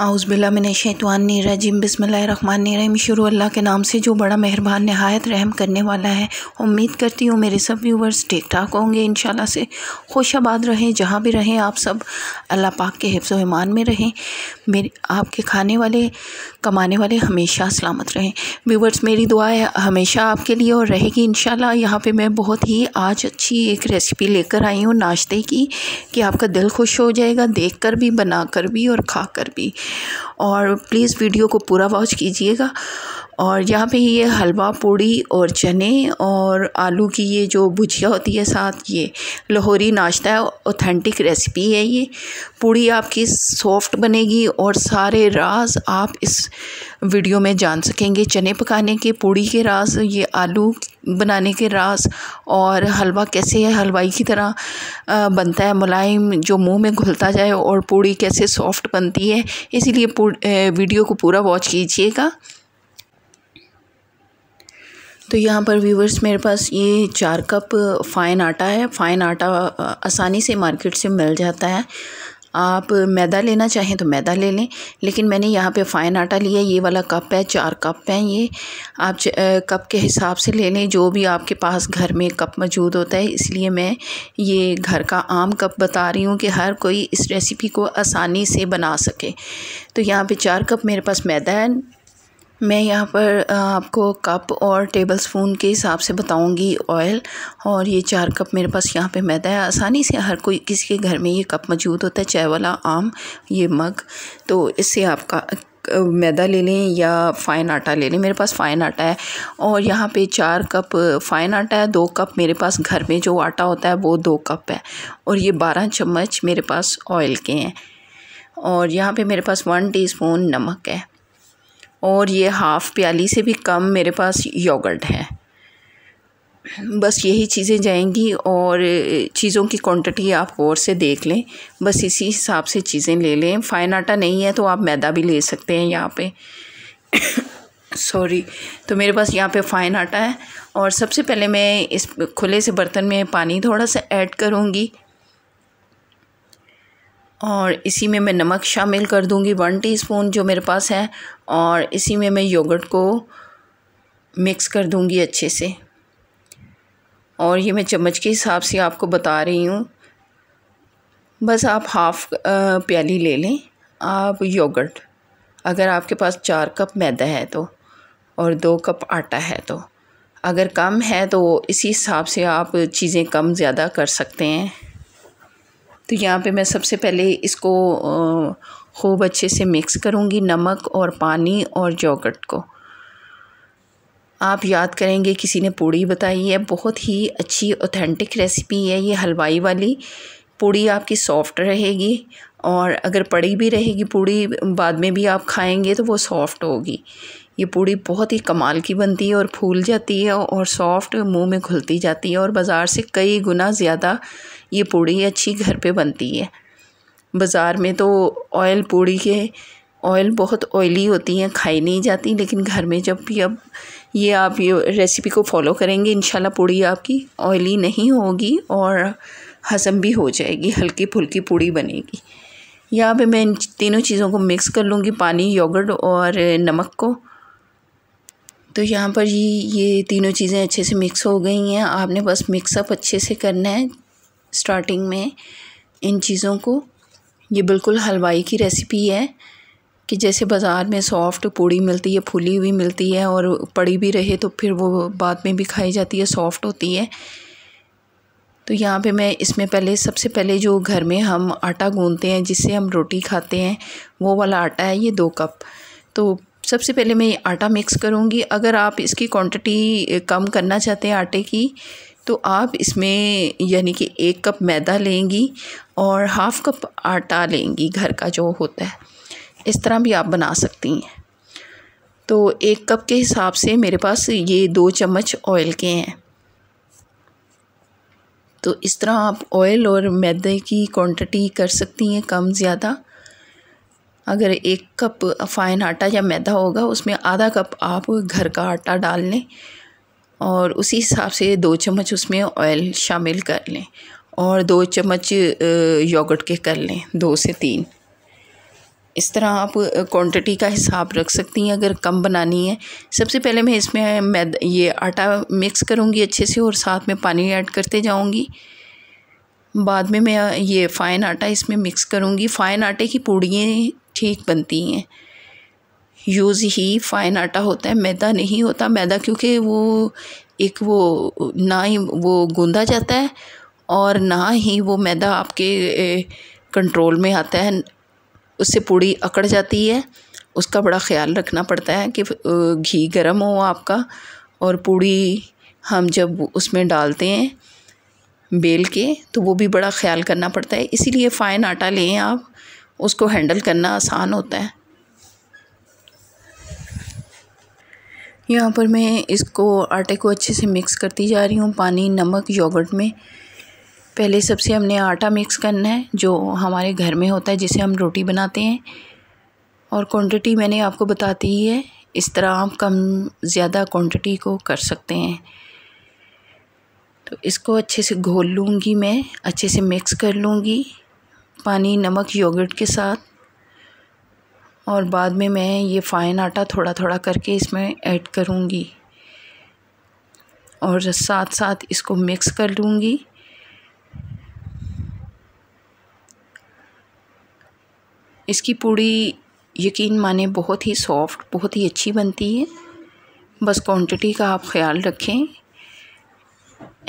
आउज़बिल्लाशैतवानरजीम बसमीम शुरू अल्लाह के नाम से जो बड़ा मेहरबान नहायत रहम करने वाला है उम्मीद करती हूँ मेरे सब व्यूवर्स ठीक ठाक होंगे इन से खुशाबाद रहें जहाँ भी रहें आप सब अल्लाह पाक के हिफ्ज़ ईमान में रहें मेरे आपके खाने वाले कमाने वाले हमेशा सलामत रहें व्यूवर्स मेरी दुआ है हमेशा आपके लिए और रहेगी इन यहाँ पर मैं बहुत ही आज अच्छी एक रेसिपी लेकर आई हूँ नाश्ते की कि आपका दिल खुश हो जाएगा देख कर भी बना कर भी और खा कर भी और प्लीज़ वीडियो को पूरा वॉच कीजिएगा और यहाँ पे ये हलवा पूड़ी और चने और आलू की ये जो भुजिया होती है साथ ये लाहौरी नाश्ता है ऑथेंटिक रेसिपी है ये पूड़ी आपकी सॉफ्ट बनेगी और सारे राज आप इस वीडियो में जान सकेंगे चने पकाने के पूड़ी के राज ये आलू बनाने के राज और हलवा कैसे है हलवाई की तरह बनता है मुलायम जो मुंह में घुलता जाए और पूड़ी कैसे सॉफ्ट बनती है इसीलिए वीडियो को पूरा वॉच कीजिएगा तो यहाँ पर व्यूवर्स मेरे पास ये चार कप फ़ाइन आटा है फ़ाइन आटा आसानी से मार्केट से मिल जाता है आप मैदा लेना चाहें तो मैदा ले लें लेकिन मैंने यहाँ पे फ़ाइन आटा लिया ये वाला कप है चार कप हैं ये आप च, आ, कप के हिसाब से ले लें जो भी आपके पास घर में कप मौजूद होता है इसलिए मैं ये घर का आम कप बता रही हूँ कि हर कोई इस रेसिपी को आसानी से बना सके तो यहाँ पे चार कप मेरे पास मैदा है मैं यहाँ पर आपको कप और टेबल स्पून के हिसाब से बताऊंगी ऑयल और ये चार कप मेरे पास यहाँ पे मैदा है आसानी से हर कोई किसी के घर में ये कप मौजूद होता है चाय वाला आम ये मग तो इससे आपका मैदा ले लें या फ़ाइन आटा ले लें मेरे पास फ़ाइन आटा है और यहाँ पे चार कप फ़ाइन आटा है दो कप मेरे पास घर में जो आटा होता है वो दो कप है और ये बारह चम्मच मेरे पास ऑयल के हैं और यहाँ पे मेरे पास वन टीस्पून नमक है और ये हाफ़ प्याली से भी कम मेरे पास योगर्ट है बस यही चीज़ें जाएंगी और चीज़ों की क्वांटिटी आप गौर से देख लें बस इसी हिसाब से चीज़ें ले लें फ़ाइन आटा नहीं है तो आप मैदा भी ले सकते हैं यहाँ पे सॉरी तो मेरे पास यहाँ पे फ़ाइन आटा है और सबसे पहले मैं इस खुले से बर्तन में पानी थोड़ा सा ऐड करूँगी और इसी में मैं नमक शामिल कर दूंगी वन टीस्पून जो मेरे पास है और इसी में मैं योगर्ट को मिक्स कर दूंगी अच्छे से और ये मैं चम्मच के हिसाब से आपको बता रही हूँ बस आप हाफ़ प्याली ले लें आप योगर्ट अगर आपके पास चार कप मैदा है तो और दो कप आटा है तो अगर कम है तो इसी हिसाब से आप चीज़ें कम ज़्यादा कर सकते हैं तो यहाँ पे मैं सबसे पहले इसको खूब अच्छे से मिक्स करूँगी नमक और पानी और जोगट को आप याद करेंगे किसी ने पूड़ी बताई है बहुत ही अच्छी ऑथेंटिक रेसिपी है ये हलवाई वाली पूड़ी आपकी सॉफ्ट रहेगी और अगर पड़ी भी रहेगी पूड़ी बाद में भी आप खाएंगे तो वो सॉफ्ट होगी ये पूड़ी बहुत ही कमाल की बनती है और फूल जाती है और सॉफ्ट मुंह में घुलती जाती है और बाज़ार से कई गुना ज़्यादा ये पूड़ी अच्छी घर पे बनती है बाज़ार में तो ऑयल पूड़ी के ऑयल बहुत ऑयली होती हैं खाई नहीं जाती लेकिन घर में जब भी अब ये आप ये रेसिपी को फॉलो करेंगे इन पूड़ी आपकी ऑयली नहीं होगी और हजम भी हो जाएगी हल्की फुल्की पूड़ी बनेगी यहाँ पे मैं इन तीनों चीज़ों को मिक्स कर लूँगी पानी योगर्ट और नमक को तो यहाँ पर ये ये तीनों चीज़ें अच्छे से मिक्स हो गई हैं आपने बस मिक्सअप अच्छे से करना है स्टार्टिंग में इन चीज़ों को ये बिल्कुल हलवाई की रेसिपी है कि जैसे बाज़ार में सॉफ़्ट पूड़ी मिलती है फूली हुई मिलती है और पड़ी भी रहे तो फिर वो बाद में भी खाई जाती है सॉफ़्ट होती है तो यहाँ पे मैं इसमें पहले सबसे पहले जो घर में हम आटा गूंदते हैं जिससे हम रोटी खाते हैं वो वाला आटा है ये दो कप तो सबसे पहले मैं आटा मिक्स करूँगी अगर आप इसकी क्वांटिटी कम करना चाहते हैं आटे की तो आप इसमें यानी कि एक कप मैदा लेंगी और हाफ़ कप आटा लेंगी घर का जो होता है इस तरह भी आप बना सकती हैं तो एक कप के हिसाब से मेरे पास ये दो चम्मच ऑयल के हैं तो इस तरह आप ऑयल और मैदे की क्वांटिटी कर सकती हैं कम ज़्यादा अगर एक कप फ़ाइन आटा या मैदा होगा उसमें आधा कप आप घर का आटा डाल लें और उसी हिसाब से दो चम्मच उसमें ऑयल शामिल कर लें और दो चम्मच योगर्ट के कर लें दो से तीन इस तरह आप क्वांटिटी का हिसाब रख सकती हैं अगर कम बनानी है सबसे पहले मैं इसमें मैद ये आटा मिक्स करूँगी अच्छे से और साथ में पानी ऐड करते जाऊँगी बाद में मैं ये फ़ाइन आटा इसमें मिक्स करूँगी फ़ाइन आटे की पूड़ियाँ ठीक बनती हैं यूज़ ही फ़ाइन आटा होता है मैदा नहीं होता मैदा क्योंकि वो एक वो ना ही वो गूंदा जाता है और ना ही वो मैदा आपके कंट्रोल में आता है उससे पूड़ी अकड़ जाती है उसका बड़ा ख्याल रखना पड़ता है कि घी गर्म हो आपका और पूड़ी हम जब उसमें डालते हैं बेल के तो वो भी बड़ा ख्याल करना पड़ता है इसीलिए फ़ाइन आटा लें आप उसको हैंडल करना आसान होता है यहाँ पर मैं इसको आटे को अच्छे से मिक्स करती जा रही हूँ पानी नमक योगर्ट में पहले सबसे हमने आटा मिक्स करना है जो हमारे घर में होता है जिसे हम रोटी बनाते हैं और क्वांटिटी मैंने आपको बताती ही है इस तरह आप कम ज़्यादा क्वांटिटी को कर सकते हैं तो इसको अच्छे से घोल लूँगी मैं अच्छे से मिक्स कर लूँगी पानी नमक योगर्ट के साथ और बाद में मैं ये फ़ाइन आटा थोड़ा थोड़ा करके इसमें ऐड करूँगी और साथ साथ इसको मिक्स कर लूँगी इसकी पूड़ी यकीन माने बहुत ही सॉफ्ट बहुत ही अच्छी बनती है बस क्वांटिटी का आप ख्याल रखें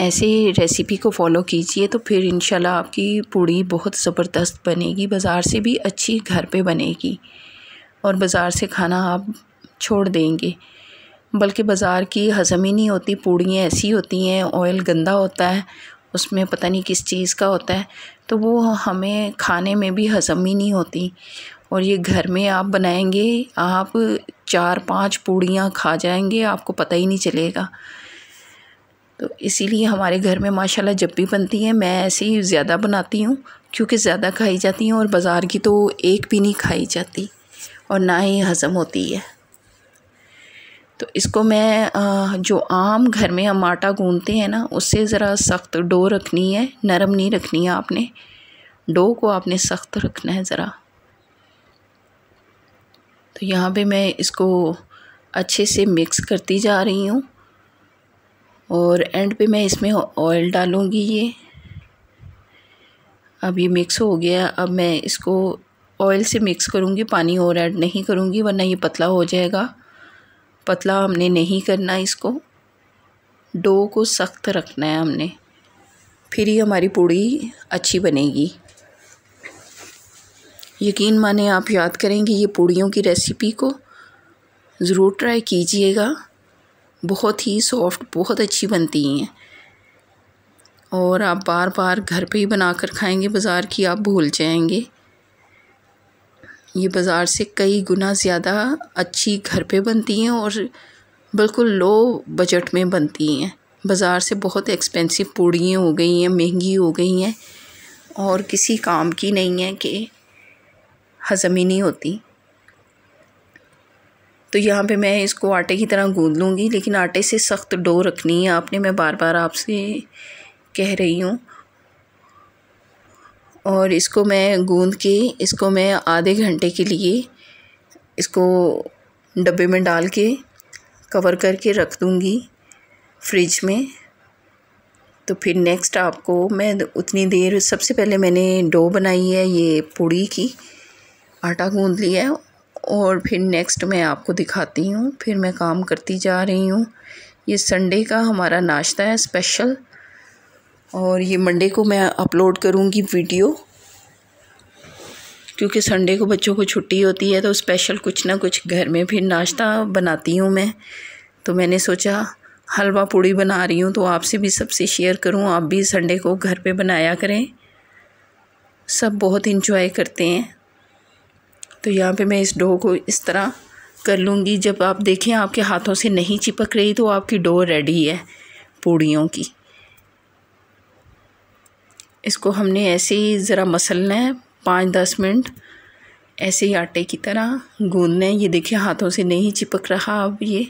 ऐसे रेसिपी को फॉलो कीजिए तो फिर इंशाल्लाह आपकी पूड़ी बहुत ज़बरदस्त बनेगी बाज़ार से भी अच्छी घर पे बनेगी और बाज़ार से खाना आप छोड़ देंगे बल्कि बाज़ार की हज़म ही नहीं होती पूड़ियाँ ऐसी होती हैं ऑयल गंदा होता है उसमें पता नहीं किस चीज़ का होता है तो वो हमें खाने में भी हज़म ही नहीं होती और ये घर में आप बनाएंगे आप चार पांच पूड़ियाँ खा जाएंगे आपको पता ही नहीं चलेगा तो इसीलिए हमारे घर में माशाल्लाह जब भी बनती है मैं ऐसे ही ज़्यादा बनाती हूँ क्योंकि ज़्यादा खाई जाती हैं और बाज़ार की तो एक भी नहीं खाई जाती और ना ही हज़म होती है तो इसको मैं जो आम घर में हम आटा गूंदते हैं ना उससे ज़रा सख्त डो रखनी है नरम नहीं रखनी है आपने डो को आपने सख्त रखना है ज़रा तो यहाँ पे मैं इसको अच्छे से मिक्स करती जा रही हूँ और एंड पे मैं इसमें ऑयल डालूँगी ये अब ये मिक्स हो गया अब मैं इसको ऑयल से मिक्स करूँगी पानी और ऐड नहीं करूँगी वरना ये पतला हो जाएगा पतला हमने नहीं करना इसको डो को सख्त रखना है हमने फिर ही हमारी पूड़ी अच्छी बनेगी यकीन माने आप याद करेंगे ये पूड़ियों की रेसिपी को ज़रूर ट्राई कीजिएगा बहुत ही सॉफ्ट बहुत अच्छी बनती हैं और आप बार बार घर पे ही बनाकर खाएंगे बाज़ार की आप भूल जाएंगे ये बाज़ार से कई गुना ज़्यादा अच्छी घर पे बनती हैं और बिल्कुल लो बजट में बनती हैं बाज़ार से बहुत एक्सपेंसिव पूड़ियाँ हो गई हैं महंगी हो गई हैं और किसी काम की नहीं है कि हज़म ही नहीं होती तो यहाँ पे मैं इसको आटे की तरह गूंद लूँगी लेकिन आटे से सख्त डो रखनी है आपने मैं बार बार आपसे कह रही हूँ और इसको मैं गूंद के इसको मैं आधे घंटे के लिए इसको डब्बे में डाल के कवर करके रख दूँगी फ्रिज में तो फिर नेक्स्ट आपको मैं उतनी देर सबसे पहले मैंने डो बनाई है ये पूड़ी की आटा गूंद लिया है और फिर नेक्स्ट मैं आपको दिखाती हूँ फिर मैं काम करती जा रही हूँ ये संडे का हमारा नाश्ता है स्पेशल और ये मंडे को मैं अपलोड करूँगी वीडियो क्योंकि संडे को बच्चों को छुट्टी होती है तो स्पेशल कुछ ना कुछ घर में फिर नाश्ता बनाती हूँ मैं तो मैंने सोचा हलवा पूड़ी बना रही हूँ तो आपसे भी सबसे शेयर करूँ आप भी संडे को घर पे बनाया करें सब बहुत इंजॉय करते हैं तो यहाँ पे मैं इस डो को इस तरह कर लूँगी जब आप देखें आपके हाथों से नहीं चिपक रही तो आपकी डो रेडी है पूड़ियों की इसको हमने ऐसे ही ज़रा मसलना है पाँच दस मिनट ऐसे ही आटे की तरह गूंदना है ये देखिए हाथों से नहीं चिपक रहा अब ये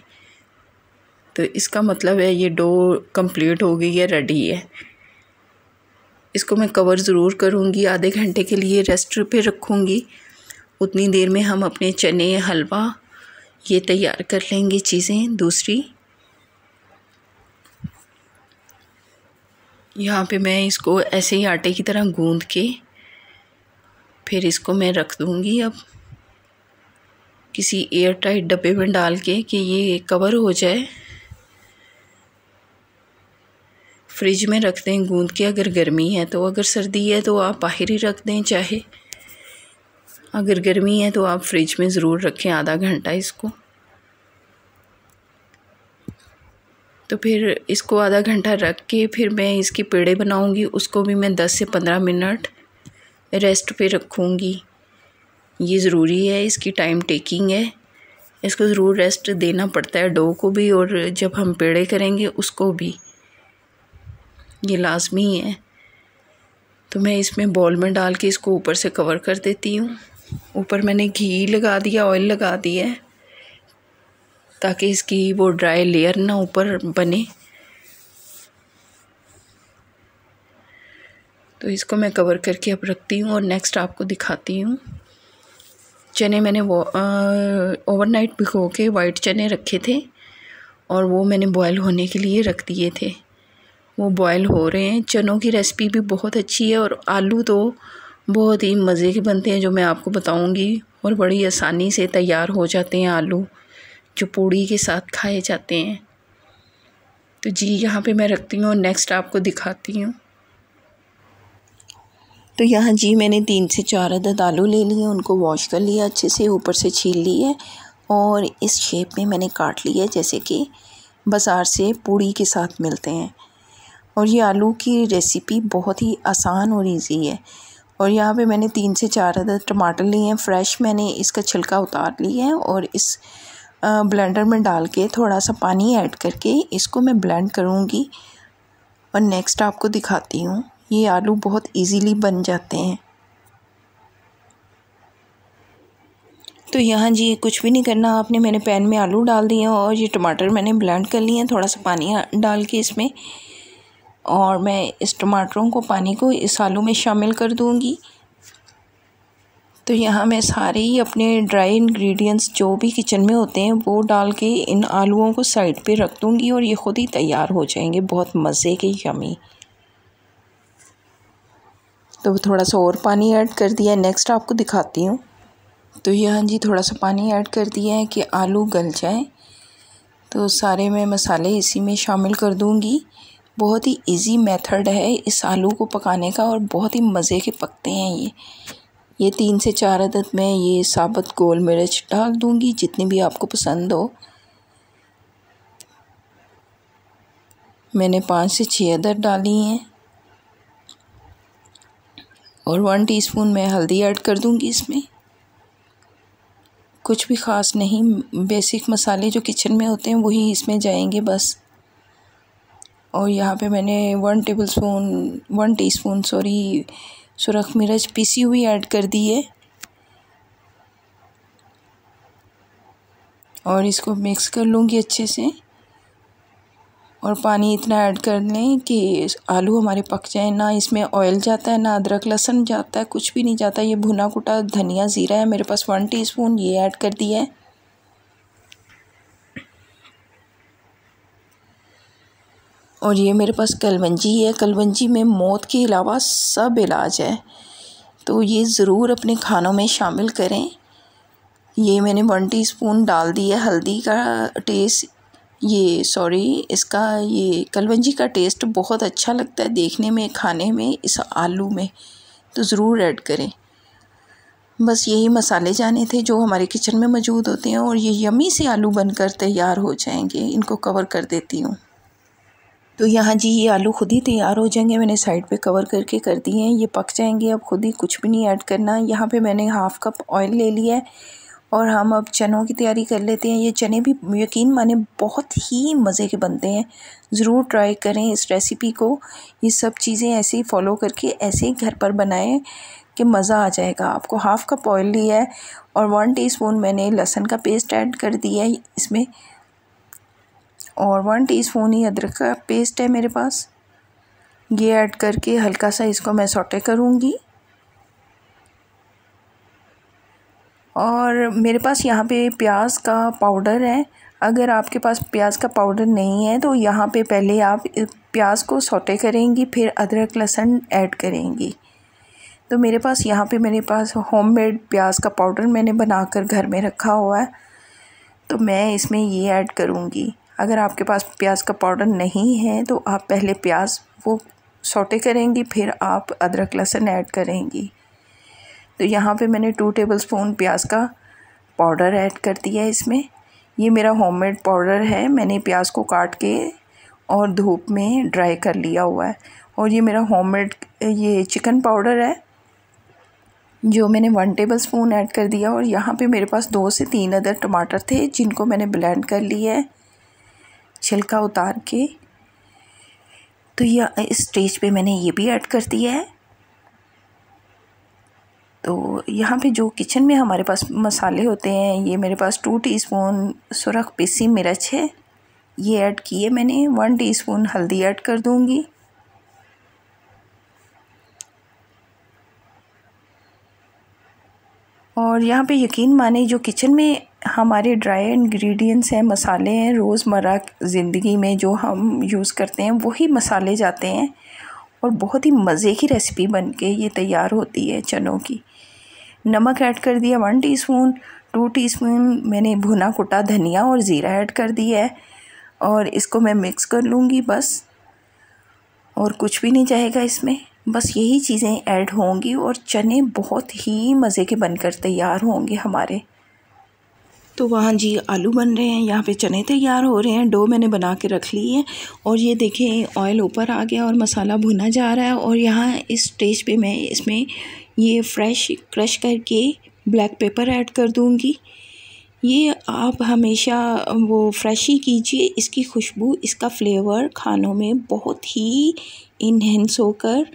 तो इसका मतलब है ये डो कंप्लीट हो गई है रेडी है इसको मैं कवर ज़रूर करूँगी आधे घंटे के लिए रेस्ट पे रखूँगी उतनी देर में हम अपने चने हलवा ये तैयार कर लेंगे चीज़ें दूसरी यहाँ पे मैं इसको ऐसे ही आटे की तरह गूंद के फिर इसको मैं रख दूँगी अब किसी एयर टाइट डब्बे में डाल के कि ये कवर हो जाए फ्रिज में रख दें गूंद के अगर गर्मी है तो अगर सर्दी है तो आप बाहर ही रख दें चाहे अगर गर्मी है तो आप फ्रिज में ज़रूर रखें आधा घंटा इसको तो फिर इसको आधा घंटा रख के फिर मैं इसके पेड़े बनाऊंगी उसको भी मैं दस से पंद्रह मिनट रेस्ट पे रखूंगी ये ज़रूरी है इसकी टाइम टेकिंग है इसको ज़रूर रेस्ट देना पड़ता है डो को भी और जब हम पेड़े करेंगे उसको भी ये लाजमी है तो मैं इसमें बॉल में डाल के इसको ऊपर से कवर कर देती हूँ ऊपर मैंने घी लगा दिया ऑयल लगा दिया है ताकि इसकी वो ड्राई लेयर ना ऊपर बने तो इसको मैं कवर करके अब रखती हूँ और नेक्स्ट आपको दिखाती हूँ चने मैंने वो ओवरनाइट भिगो के वाइट चने रखे थे और वो मैंने बॉयल होने के लिए रख दिए थे वो बॉयल हो रहे हैं चनों की रेसिपी भी बहुत अच्छी है और आलू तो बहुत ही मज़े के बनते हैं जो मैं आपको बताऊंगी और बड़ी आसानी से तैयार हो जाते हैं आलू जो पूड़ी के साथ खाए जाते हैं तो जी यहाँ पे मैं रखती हूँ और नेक्स्ट आपको दिखाती हूँ तो यहाँ जी मैंने तीन से चार अदद आलू ले लिए उनको वॉश कर लिया अच्छे से ऊपर से छील लिए और इस शेप में मैंने काट लिए जैसे कि बाज़ार से पूड़ी के साथ मिलते हैं और ये आलू की रेसिपी बहुत ही आसान और इजी है और यहाँ पे मैंने तीन से चार अदद टमाटर लिए हैं फ्रेश मैंने इसका छिलका उतार लिया है और इस ब्लेंडर में डाल के थोड़ा सा पानी ऐड करके इसको मैं ब्लेंड करूँगी और नेक्स्ट आपको दिखाती हूँ ये आलू बहुत इजीली बन जाते हैं तो यहाँ जी कुछ भी नहीं करना आपने मैंने पैन में आलू डाल दिए और ये टमाटर मैंने ब्लेंड कर लिए हैं थोड़ा सा पानी डाल के इसमें और मैं इस टमाटरों को पानी को इस आलू में शामिल कर दूँगी तो यहाँ मैं सारे ही अपने ड्राई इंग्रेडिएंट्स जो भी किचन में होते हैं वो डाल के इन आलूओं को साइड पे रख दूँगी और ये ख़ुद ही तैयार हो जाएंगे बहुत मज़े के यमी तो थोड़ा सा और पानी ऐड कर दिया नेक्स्ट आपको दिखाती हूँ तो यहाँ जी थोड़ा सा पानी ऐड कर दिया है कि आलू गल जाए तो सारे मैं मसाले इसी में शामिल कर दूँगी बहुत ही इजी मेथड है इस आलू को पकाने का और बहुत ही मज़े के पकते हैं ये ये तीन से चार अदद मैं ये साबुत गोल मिर्च डाल दूँगी जितनी भी आपको पसंद हो मैंने पाँच से छः अदद डाली हैं और वन टीस्पून मैं हल्दी ऐड कर दूँगी इसमें कुछ भी ख़ास नहीं बेसिक मसाले जो किचन में होते हैं वही इसमें जाएंगे बस और यहाँ पे मैंने one tablespoon one T sorry सुरख मिर्च पीसी हुई ऐड कर दी है और इसको मिक्स कर लूँगी अच्छे से और पानी इतना ऐड कर लें कि आलू हमारे पक जाए ना इसमें ऑयल जाता है ना अदरक लहसुन जाता है कुछ भी नहीं जाता ये भुना कुटा धनिया ज़ीरा है मेरे पास वन टीस्पून ये ऐड कर दिया है और ये मेरे पास कलवंजी है कलवंजी में मौत के अलावा सब इलाज है तो ये ज़रूर अपने खानों में शामिल करें ये मैंने वन टीस्पून डाल दिया हल्दी का टेस्ट ये सॉरी इसका ये कलवंजी का टेस्ट बहुत अच्छा लगता है देखने में खाने में इस आलू में तो ज़रूर ऐड करें बस यही मसाले जाने थे जो हमारे किचन में मौजूद होते हैं और ये यमी से आलू बनकर तैयार हो जाएंगे इनको कवर कर देती हूँ तो यहाँ जी ये आलू खुद ही तैयार हो जाएंगे मैंने साइड पे कवर करके कर दिए हैं ये पक जाएंगे अब खुद ही कुछ भी नहीं ऐड करना यहाँ पे मैंने हाफ़ कप ऑयल ले लिया है और हम अब चनों की तैयारी कर लेते हैं ये चने भी यकीन माने बहुत ही मज़े के बनते हैं ज़रूर ट्राई करें इस रेसिपी को ये सब चीज़ें ऐसे ही फॉलो करके ऐसे ही घर पर बनाएं कि मज़ा आ जाएगा आपको हाफ़ कप ऑयल लिया है और वन टीस्पून मैंने लहसन का पेस्ट ऐड कर दिया है इसमें और वन टीस्पून ही अदरक का पेस्ट है मेरे पास ये ऐड करके हल्का सा इसको मैं सोटे करूँगी और मेरे पास यहाँ पे प्याज का पाउडर है अगर आपके पास प्याज का पाउडर नहीं है तो यहाँ पे पहले आप प्याज को सोटे करेंगी फिर अदरक लहसुन ऐड करेंगी तो मेरे पास यहाँ पे मेरे पास होममेड प्याज का पाउडर मैंने बनाकर घर में रखा हुआ है तो मैं इसमें ये ऐड करूँगी अगर आपके पास प्याज का पाउडर नहीं है तो आप पहले प्याज वो सोटे करेंगी फिर आप अदरक लहसुन ऐड करेंगी तो यहाँ पे मैंने टू टेबल स्पून प्याज का पाउडर ऐड कर दिया है इसमें ये मेरा होममेड पाउडर है मैंने प्याज को काट के और धूप में ड्राई कर लिया हुआ है और ये मेरा होममेड ये चिकन पाउडर है जो मैंने वन टेबल स्पून ऐड कर दिया और यहाँ पे मेरे पास दो से तीन अदर टमाटर थे जिनको मैंने ब्लेंड कर लिया है छिलका उतार के तो यह इस स्टेज पे मैंने ये भी ऐड कर दिया है तो यहाँ पे जो किचन में हमारे पास मसाले होते हैं ये मेरे पास टू टीस्पून सुरख पीसी मिर्च है ये ऐड किए मैंने वन टीस्पून हल्दी ऐड कर दूँगी और यहाँ पे यकीन माने जो किचन में हमारे ड्राई इंग्रेडिएंट्स हैं मसाले हैं रोज़मर्रा ज़िंदगी में जो हम यूज़ करते हैं वही मसाले जाते हैं और बहुत ही मज़े की रेसिपी बन के ये तैयार होती है चनों की नमक ऐड कर दिया वन टीस्पून टू टीस्पून मैंने भुना कुटा धनिया और ज़ीरा ऐड कर दिया है और इसको मैं मिक्स कर लूँगी बस और कुछ भी नहीं जाएगा इसमें बस यही चीज़ें ऐड होंगी और चने बहुत ही मज़े के बनकर तैयार होंगे हमारे तो वहाँ जी आलू बन रहे हैं यहाँ पे चने तैयार हो रहे हैं डो मैंने बना के रख ली है और ये देखें ऑयल ऊपर आ गया और मसाला भुना जा रहा है और यहाँ इस स्टेज पे मैं इसमें ये फ्रेश क्रश करके ब्लैक पेपर ऐड कर दूँगी ये आप हमेशा वो फ्रेश ही कीजिए इसकी खुशबू इसका फ्लेवर खानों में बहुत ही इनहेंस होकर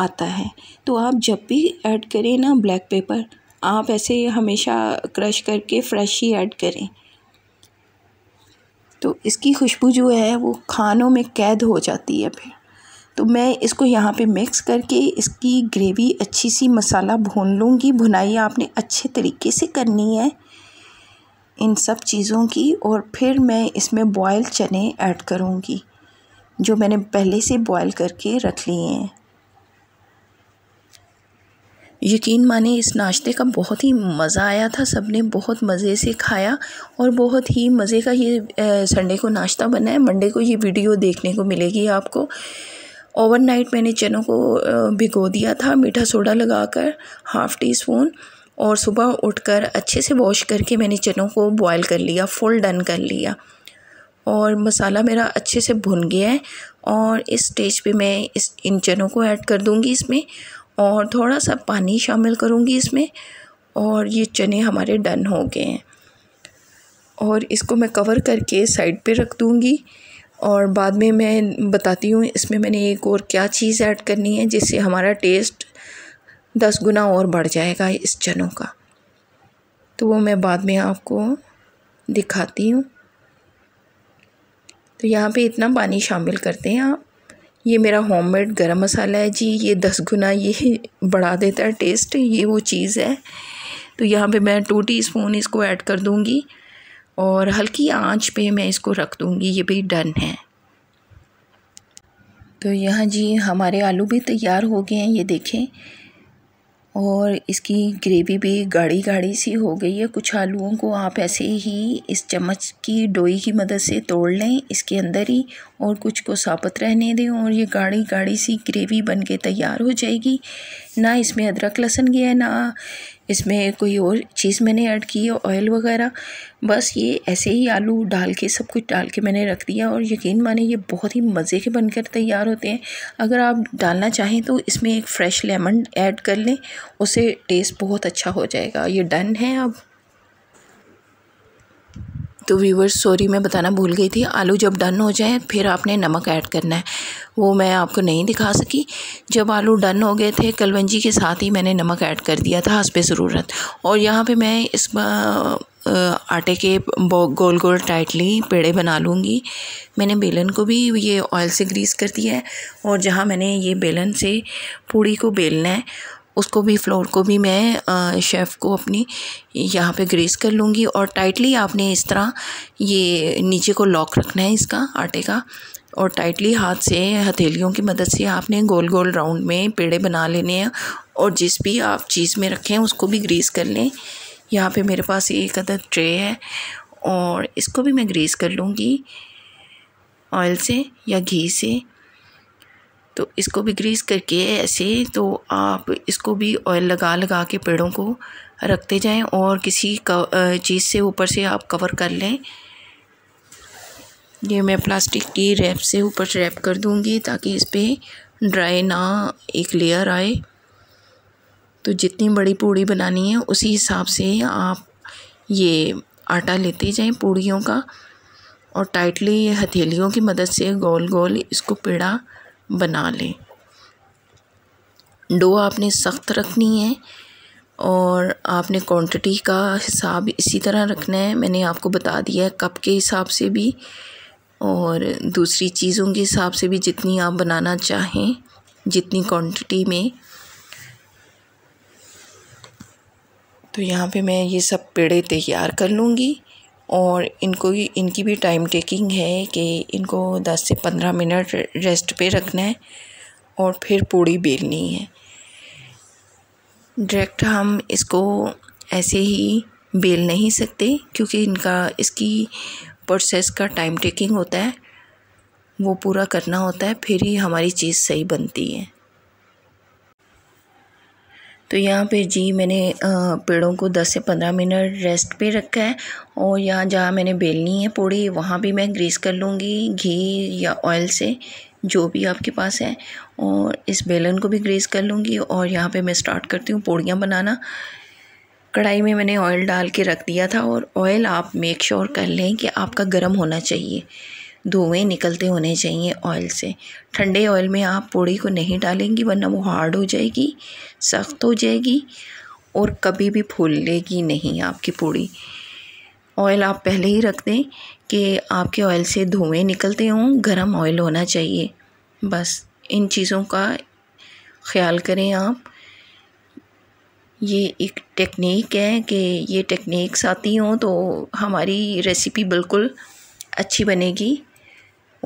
आता है तो आप जब भी ऐड करें ना ब्लैक पेपर आप ऐसे हमेशा क्रश करके फ्रेश ही ऐड करें तो इसकी खुशबू जो है वो खानों में कैद हो जाती है फिर तो मैं इसको यहाँ पे मिक्स करके इसकी ग्रेवी अच्छी सी मसाला भून लूँगी भुनाई आपने अच्छे तरीके से करनी है इन सब चीज़ों की और फिर मैं इसमें बॉयल चने ऐड करूँगी जो मैंने पहले से बॉयल करके रख लिए हैं यकीन माने इस नाश्ते का बहुत ही मज़ा आया था सब ने बहुत मज़े से खाया और बहुत ही मज़े का ये संडे को नाश्ता बना है मंडे को ये वीडियो देखने को मिलेगी आपको ओवरनाइट मैंने चनों को भिगो दिया था मीठा सोडा लगाकर हाफ़ टी स्पून और सुबह उठकर अच्छे से वॉश करके मैंने चनों को बॉयल कर लिया फुल डन कर लिया और मसाला मेरा अच्छे से भुन गया है और इस स्टेज पे मैं इस इन चनों को ऐड कर दूँगी इसमें और थोड़ा सा पानी शामिल करूँगी इसमें और ये चने हमारे डन हो गए हैं और इसको मैं कवर करके साइड पे रख दूँगी और बाद में मैं बताती हूँ इसमें मैंने एक और क्या चीज़ ऐड करनी है जिससे हमारा टेस्ट दस गुना और बढ़ जाएगा इस चनों का तो वो मैं बाद में आपको दिखाती हूँ तो यहाँ पे इतना पानी शामिल करते हैं आप ये मेरा होममेड गरम मसाला है जी ये दस गुना ये बढ़ा देता है टेस्ट ये वो चीज़ है तो यहाँ पे मैं टू टीस्पून इसको ऐड कर दूँगी और हल्की आंच पे मैं इसको रख दूँगी ये भी डन है तो यहाँ जी हमारे आलू भी तैयार हो गए हैं ये देखें और इसकी ग्रेवी भी गाढ़ी गाढ़ी सी हो गई है कुछ आलूओं को आप ऐसे ही इस चम्मच की डोई की मदद से तोड़ लें इसके अंदर ही और कुछ को साबुत रहने दें और ये गाढ़ी गाढ़ी सी ग्रेवी बन के तैयार हो जाएगी ना इसमें अदरक लहसुन गया ना इसमें कोई और चीज़ मैंने ऐड की है ऑयल वगैरह बस ये ऐसे ही आलू डाल के सब कुछ डाल के मैंने रख दिया और यकीन माने ये बहुत ही मज़े के बनकर तैयार होते हैं अगर आप डालना चाहें तो इसमें एक फ़्रेश लेमन ऐड कर लें उससे टेस्ट बहुत अच्छा हो जाएगा ये डन है अब तो व्यूवर्स सॉरी मैं बताना भूल गई थी आलू जब डन हो जाए फिर आपने नमक ऐड करना है वो मैं आपको नहीं दिखा सकी जब आलू डन हो गए थे कलवंजी के साथ ही मैंने नमक ऐड कर दिया था हंसपे ज़रूरत और यहाँ पे मैं इस आटे के गोल गोल टाइटली पेड़े बना लूँगी मैंने बेलन को भी ये ऑयल से ग्रीस कर दिया है और जहाँ मैंने ये बेलन से पूड़ी को बेलना है उसको भी फ्लोर को भी मैं शेफ़ को अपनी यहाँ पे ग्रीस कर लूँगी और टाइटली आपने इस तरह ये नीचे को लॉक रखना है इसका आटे का और टाइटली हाथ से हथेलियों की मदद से आपने गोल गोल राउंड में पेड़े बना लेने हैं और जिस भी आप चीज़ में रखें उसको भी ग्रीस कर लें यहाँ पे मेरे पास एक अदर ट्रे है और इसको भी मैं ग्रीस कर लूँगी ऑयल से या घी से तो इसको भी ग्रीस करके ऐसे तो आप इसको भी ऑयल लगा लगा के पेड़ों को रखते जाएं और किसी चीज़ से ऊपर से आप कवर कर लें ये मैं प्लास्टिक की रैप से ऊपर से रैप कर दूँगी ताकि इस पर ड्राई ना एक लेयर आए तो जितनी बड़ी पूड़ी बनानी है उसी हिसाब से आप ये आटा लेते जाएं पूड़ियों का और टाइटली हथेलियों की मदद से गोल गोल इसको पेड़ा बना लें डो आपने सख्त रखनी है और आपने क्वांटिटी का हिसाब इसी तरह रखना है मैंने आपको बता दिया है कप के हिसाब से भी और दूसरी चीज़ों के हिसाब से भी जितनी आप बनाना चाहें जितनी क्वांटिटी में तो यहाँ पे मैं ये सब पेड़े तैयार कर लूँगी और इनको इनकी भी टाइम टेकिंग है कि इनको 10 से 15 मिनट रेस्ट पे रखना है और फिर पूड़ी बेलनी है डायरेक्ट हम इसको ऐसे ही बेल नहीं सकते क्योंकि इनका इसकी प्रोसेस का टाइम टेकिंग होता है वो पूरा करना होता है फिर ही हमारी चीज़ सही बनती है तो यहाँ पे जी मैंने पेड़ों को 10 से 15 मिनट रेस्ट पे रखा है और यहाँ जहाँ मैंने बेलनी है पूड़ी वहाँ भी मैं ग्रीस कर लूँगी घी या ऑयल से जो भी आपके पास है और इस बेलन को भी ग्रीस कर लूँगी और यहाँ पे मैं स्टार्ट करती हूँ पूड़ियाँ बनाना कढ़ाई में मैंने ऑयल डाल के रख दिया था और ऑयल आप मेक श्योर कर लें कि आपका गर्म होना चाहिए धुएँ निकलते होने चाहिए ऑयल से ठंडे ऑयल में आप पूड़ी को नहीं डालेंगी वरना वो हार्ड हो जाएगी सख्त हो जाएगी और कभी भी फूलेगी नहीं आपकी पूड़ी ऑयल आप पहले ही रख दें कि आपके ऑयल से धुएँ निकलते हों गर्म ऑयल होना चाहिए बस इन चीज़ों का ख्याल करें आप ये एक टेक्निक है कि ये टेक्निक्स आती हों तो हमारी रेसिपी बिल्कुल अच्छी बनेगी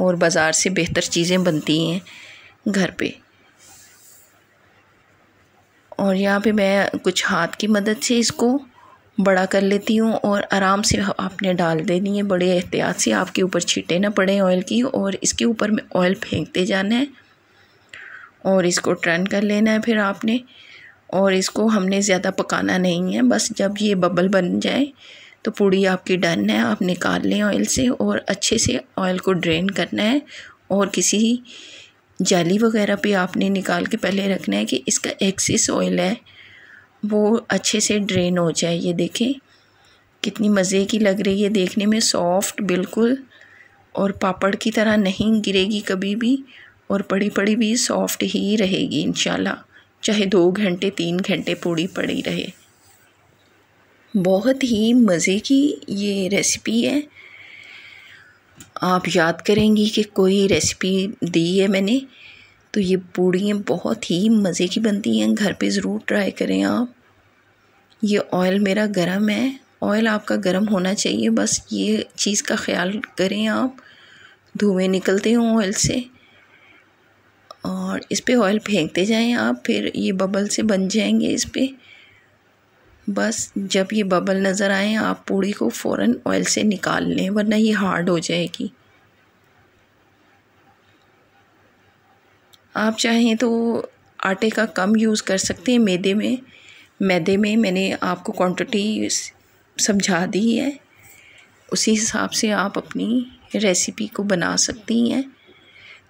और बाज़ार से बेहतर चीज़ें बनती हैं घर पे और यहाँ पे मैं कुछ हाथ की मदद से इसको बड़ा कर लेती हूँ और आराम से आपने डाल देनी है बड़े एहतियात से आपके ऊपर छीटे ना पड़े ऑयल की और इसके ऊपर में ऑयल फेंकते जाना है और इसको टर्न कर लेना है फिर आपने और इसको हमने ज़्यादा पकाना नहीं है बस जब ये बबल बन जाए तो पूड़ी आपकी डन है आप निकाल लें ऑयल से और अच्छे से ऑयल को ड्रेन करना है और किसी जाली वगैरह पे आपने निकाल के पहले रखना है कि इसका एक्सिस ऑयल है वो अच्छे से ड्रेन हो जाए ये देखें कितनी मज़े की लग रही है देखने में सॉफ्ट बिल्कुल और पापड़ की तरह नहीं गिरेगी कभी भी और पड़ी पड़ी भी सॉफ्ट ही रहेगी इंशाल्लाह चाहे दो घंटे तीन घंटे पूड़ी पड़ी रहे बहुत ही मज़े की ये रेसिपी है आप याद करेंगी कि कोई रेसिपी दी है मैंने तो ये पूड़ियाँ बहुत ही मज़े की बनती हैं घर पे ज़रूर ट्राई करें आप ये ऑयल मेरा गरम है ऑयल आपका गरम होना चाहिए बस ये चीज़ का ख्याल करें आप धुएँ निकलते हों ऑयल से और इस पर ऑयल फेंकते जाएं आप फिर ये बबल से बन जाएंगे इस पर बस जब ये बबल नज़र आए आप पूड़ी को फ़ौर ऑयल से निकाल लें वरना ये हार्ड हो जाएगी आप चाहें तो आटे का कम यूज़ कर सकते हैं मैदे में मैदे में मैंने आपको क्वांटिटी समझा दी है उसी हिसाब से आप अपनी रेसिपी को बना सकती हैं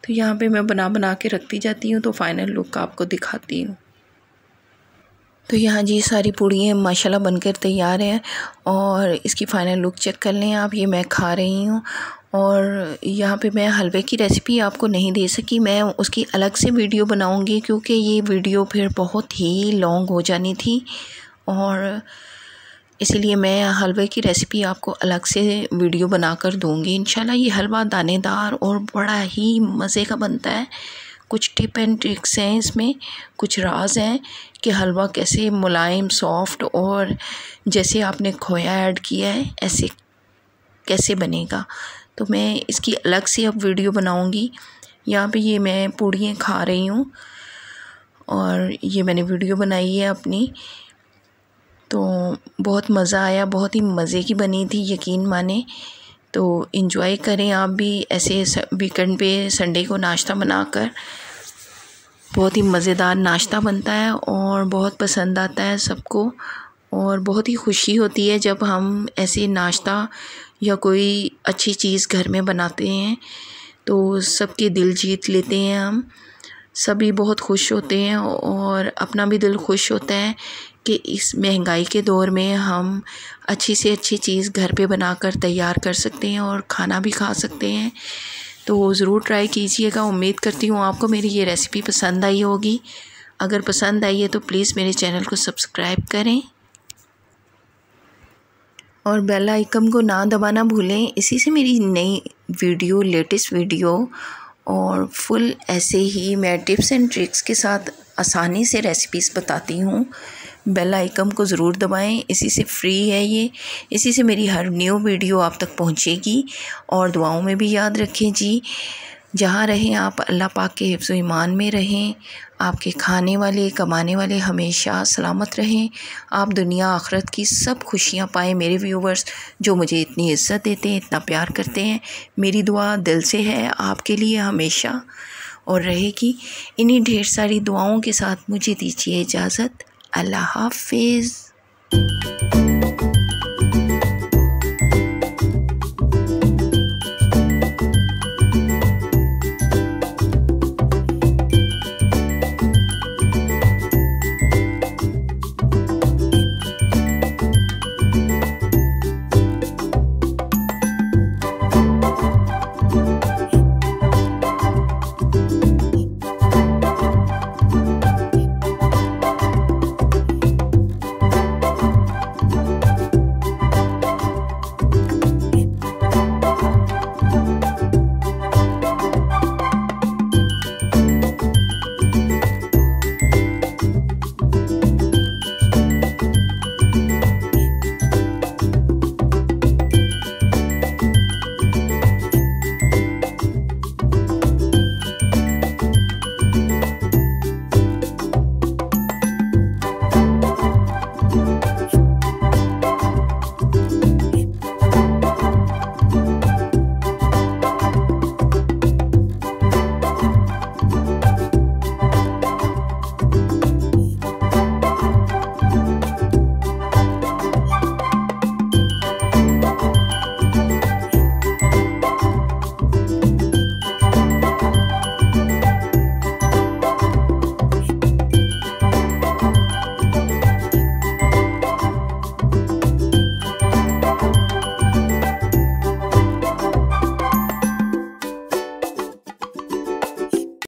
तो यहाँ पे मैं बना बना के रखती जाती हूँ तो फाइनल लुक आपको दिखाती हूँ तो यहाँ जी सारी पूड़ियाँ माशाल्लाह बनकर तैयार हैं और इसकी फ़ाइनल लुक चेक कर लें आप ये मैं खा रही हूँ और यहाँ पे मैं हलवे की रेसिपी आपको नहीं दे सकी मैं उसकी अलग से वीडियो बनाऊँगी क्योंकि ये वीडियो फिर बहुत ही लॉन्ग हो जानी थी और इसीलिए मैं हलवे की रेसिपी आपको अलग से वीडियो बनाकर दूंगी इंशाल्लाह ये हलवा दानेदार और बड़ा ही मज़े का बनता है कुछ टिप एंड ट्रिक्स हैं इसमें कुछ राज हैं कि हलवा कैसे मुलायम सॉफ्ट और जैसे आपने खोया ऐड किया है ऐसे कैसे बनेगा तो मैं इसकी अलग से अब वीडियो बनाऊंगी यहाँ पे ये मैं पूड़ियाँ खा रही हूँ और ये मैंने वीडियो बनाई है अपनी तो बहुत मज़ा आया बहुत ही मज़े की बनी थी यकीन माने तो इन्जॉय करें आप भी ऐसे वीकेंड पे संडे को नाश्ता बनाकर बहुत ही मज़ेदार नाश्ता बनता है और बहुत पसंद आता है सबको और बहुत ही खुशी होती है जब हम ऐसे नाश्ता या कोई अच्छी चीज़ घर में बनाते हैं तो सबके दिल जीत लेते हैं हम सभी बहुत खुश होते हैं और अपना भी दिल खुश होता है कि इस महंगाई के दौर में हम अच्छी से अच्छी चीज़ घर पे बनाकर तैयार कर सकते हैं और खाना भी खा सकते हैं तो ज़रूर ट्राई कीजिएगा उम्मीद करती हूँ आपको मेरी ये रेसिपी पसंद आई होगी अगर पसंद आई है तो प्लीज़ मेरे चैनल को सब्सक्राइब करें और बेल आइकन को ना दबाना भूलें इसी से मेरी नई वीडियो लेटेस्ट वीडियो और फुल ऐसे ही मैं टिप्स एंड ट्रिक्स के साथ आसानी से रेसिपीज़ बताती हूँ बेल आइकन को ज़रूर दबाएं इसी से फ्री है ये इसी से मेरी हर न्यू वीडियो आप तक पहुंचेगी और दुआओं में भी याद रखें जी जहाँ रहें आप अल्लाह पाक के हिफ्ज़ ईमान में रहें आपके खाने वाले कमाने वाले हमेशा सलामत रहें आप दुनिया आखरत की सब खुशियाँ पाएँ मेरे व्यूवर्स जो मुझे इतनी इज़्ज़त देते हैं इतना प्यार करते हैं मेरी दुआ दिल से है आपके लिए हमेशा और रहेगी इन्हीं ढेर सारी दुआओं के साथ मुझे दीजिए इजाज़त Allah Hafiz.